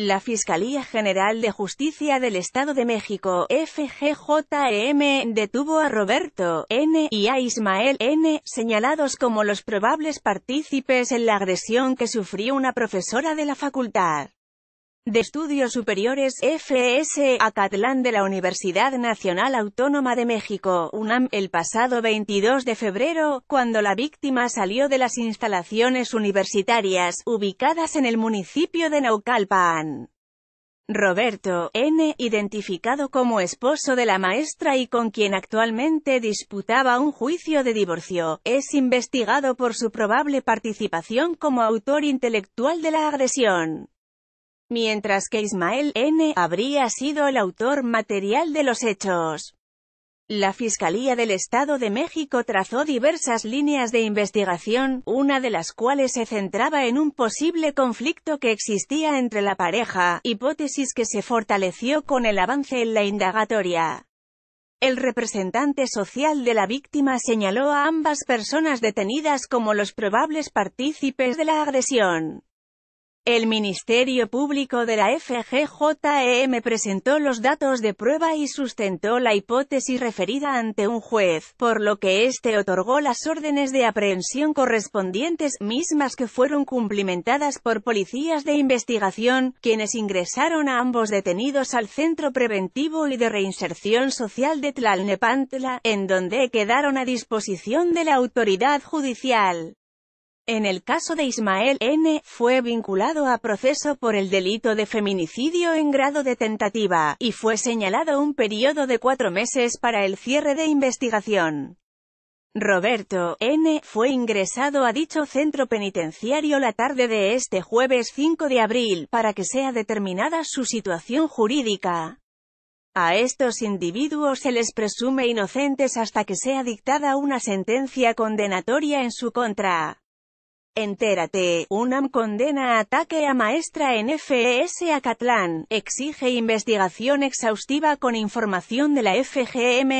La Fiscalía General de Justicia del Estado de México, FGJM, e detuvo a Roberto N. y a Ismael N., señalados como los probables partícipes en la agresión que sufrió una profesora de la facultad de Estudios Superiores FS Acatlán de la Universidad Nacional Autónoma de México, UNAM, el pasado 22 de febrero, cuando la víctima salió de las instalaciones universitarias, ubicadas en el municipio de Naucalpan. Roberto, N., identificado como esposo de la maestra y con quien actualmente disputaba un juicio de divorcio, es investigado por su probable participación como autor intelectual de la agresión mientras que Ismael N. habría sido el autor material de los hechos. La Fiscalía del Estado de México trazó diversas líneas de investigación, una de las cuales se centraba en un posible conflicto que existía entre la pareja, hipótesis que se fortaleció con el avance en la indagatoria. El representante social de la víctima señaló a ambas personas detenidas como los probables partícipes de la agresión. El Ministerio Público de la FGJM e presentó los datos de prueba y sustentó la hipótesis referida ante un juez, por lo que éste otorgó las órdenes de aprehensión correspondientes, mismas que fueron cumplimentadas por policías de investigación, quienes ingresaron a ambos detenidos al Centro Preventivo y de Reinserción Social de Tlalnepantla, en donde quedaron a disposición de la autoridad judicial. En el caso de Ismael N., fue vinculado a proceso por el delito de feminicidio en grado de tentativa, y fue señalado un periodo de cuatro meses para el cierre de investigación. Roberto N. fue ingresado a dicho centro penitenciario la tarde de este jueves 5 de abril, para que sea determinada su situación jurídica. A estos individuos se les presume inocentes hasta que sea dictada una sentencia condenatoria en su contra. Entérate, UNAM condena ataque a maestra en FES Catlán, exige investigación exhaustiva con información de la FGM,